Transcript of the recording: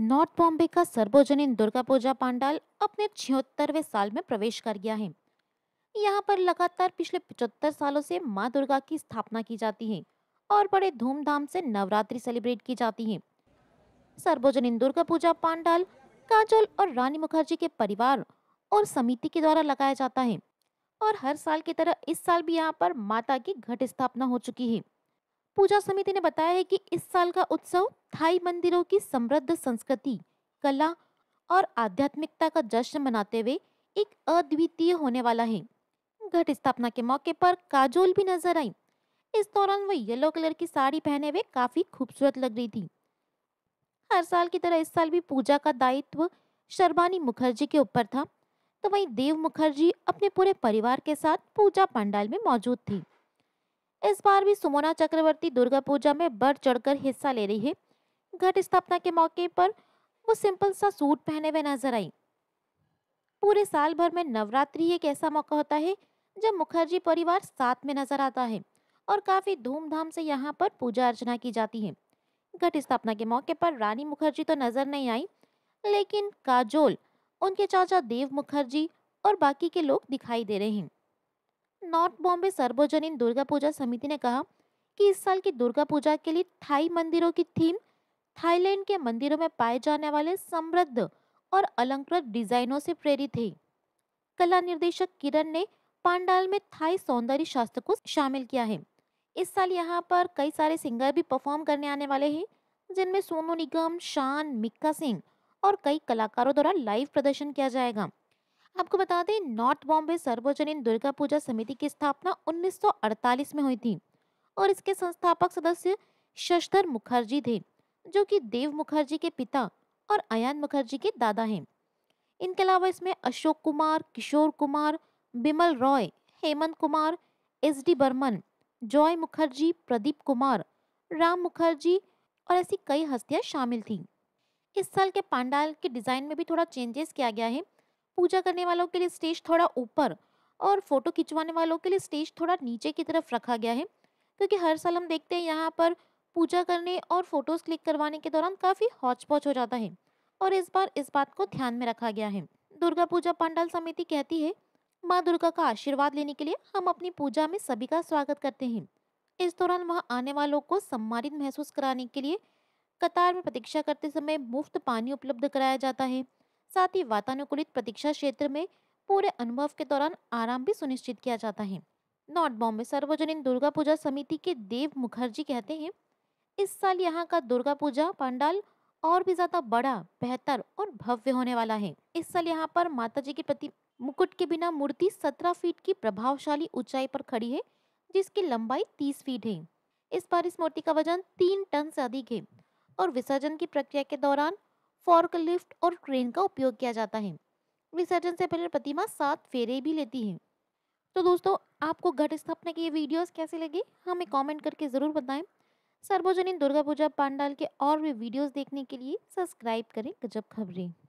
north Bombay का सर्वजनीन दुर्गा पूजा पांडाल अपने छिहत्तरवें साल में प्रवेश कर गया है यहाँ पर लगातार पिछले पचहत्तर सालों से माँ दुर्गा की स्थापना की जाती है और बड़े धूमधाम से नवरात्रि सेलिब्रेट की जाती है सर्वजनीन दुर्गा पूजा पांडाल काजल और रानी मुखर्जी के परिवार और समिति के द्वारा लगाया जाता है और हर साल की तरह इस साल भी यहाँ पर माता की घट स्थापना हो चुकी है पूजा समिति ने बताया है कि इस साल का उत्सव थाई मंदिरों की समृद्ध संस्कृति कला और आध्यात्मिकता का जश्न मनाते हुए एक अद्वितीय होने वाला है घट स्थापना के मौके पर काजोल भी नजर आई इस दौरान वह येलो कलर की साड़ी पहने हुए काफी खूबसूरत लग रही थी हर साल की तरह इस साल भी पूजा का दायित्व शर्बानी मुखर्जी के ऊपर था तो वहीं देव मुखर्जी अपने पूरे परिवार के साथ पूजा पंडाल में मौजूद थी इस बार भी सुमोना चक्रवर्ती दुर्गा पूजा में बढ़ चढ़कर हिस्सा ले रही है घट स्थापना के मौके पर वो सिंपल सा सूट पहने हुए नजर आई पूरे साल भर में नवरात्रि एक ऐसा मौका होता है जब मुखर्जी परिवार साथ में नजर आता है और काफ़ी धूमधाम से यहाँ पर पूजा अर्चना की जाती है घट स्थापना के मौके पर रानी मुखर्जी तो नज़र नहीं आई लेकिन काजोल उनके चाचा देव मुखर्जी और बाकी के लोग दिखाई दे रहे हैं नॉर्थ बॉम्बे सर्वजनीन दुर्गा पूजा समिति ने कहा कि इस साल की दुर्गा पूजा के लिए थाई मंदिरों की थीम थाईलैंड के मंदिरों में पाए जाने वाले समृद्ध और अलंकृत डिजाइनों से प्रेरित है कला निर्देशक किरण ने पांडाल में थाई सौंदर्य शास्त्र को शामिल किया है इस साल यहाँ पर कई सारे सिंगर भी परफॉर्म करने आने वाले हैं जिनमें सोनू निगम शान मिक्का सिंह और कई कलाकारों द्वारा लाइव प्रदर्शन किया जाएगा आपको बता दें नॉर्थ बॉम्बे सर्वजनीन दुर्गा पूजा समिति की स्थापना 1948 में हुई थी और इसके संस्थापक सदस्य शशधर मुखर्जी थे जो कि देव मुखर्जी के पिता और अयान मुखर्जी के दादा हैं इनके अलावा इसमें अशोक कुमार किशोर कुमार बिमल रॉय हेमंत कुमार एस डी बर्मन जॉय मुखर्जी प्रदीप कुमार राम मुखर्जी और ऐसी कई हस्तियां शामिल थीं इस साल के पांडाल के डिज़ाइन में भी थोड़ा चेंजेस किया गया है पूजा करने वालों के लिए स्टेज थोड़ा ऊपर और फोटो खिंचवाने वालों के लिए स्टेज थोड़ा नीचे की तरफ रखा गया है क्योंकि हर साल हम देखते हैं यहाँ पर पूजा करने और फोटोज़ क्लिक करवाने के दौरान काफ़ी हौच पौच हो जाता है और इस बार इस बात को ध्यान में रखा गया है दुर्गा पूजा पंडाल समिति कहती है माँ दुर्गा का आशीर्वाद लेने के लिए हम अपनी पूजा में सभी का स्वागत करते हैं इस दौरान वहाँ आने वालों को सम्मानित महसूस कराने के लिए कतार में प्रतीक्षा करते समय मुफ्त पानी उपलब्ध कराया जाता है साथ ही वातानुकूलित प्रतीक्षा क्षेत्र में पूरे अनुभव के दौरान आराम भी सुनिश्चित किया जाता है नॉर्थ बॉम्बे सार्वजनिक दुर्गा पूजा समिति के देव मुखर्जी कहते हैं इस साल यहाँ का दुर्गा पूजा पंडाल और भी ज्यादा बड़ा बेहतर और भव्य होने वाला है इस साल यहाँ पर माता जी की प्रति मुकुट के बिना मूर्ति सत्रह फीट की प्रभावशाली ऊंचाई पर खड़ी है जिसकी लंबाई तीस फीट है इस बार इस मूर्ति का वजन तीन टन से अधिक है और विसर्जन की प्रक्रिया के दौरान फॉर्क लिफ्ट और क्रेन का उपयोग किया जाता है विसर्जन से पहले प्रतिमा सात फेरे भी लेती है तो दोस्तों आपको घट स्थापना की ये वीडियोस कैसे लगी हमें कमेंट करके ज़रूर बताएं सर्वजनीन दुर्गा पूजा पांडाल के और भी वीडियोस देखने के लिए सब्सक्राइब करें गजब खबरें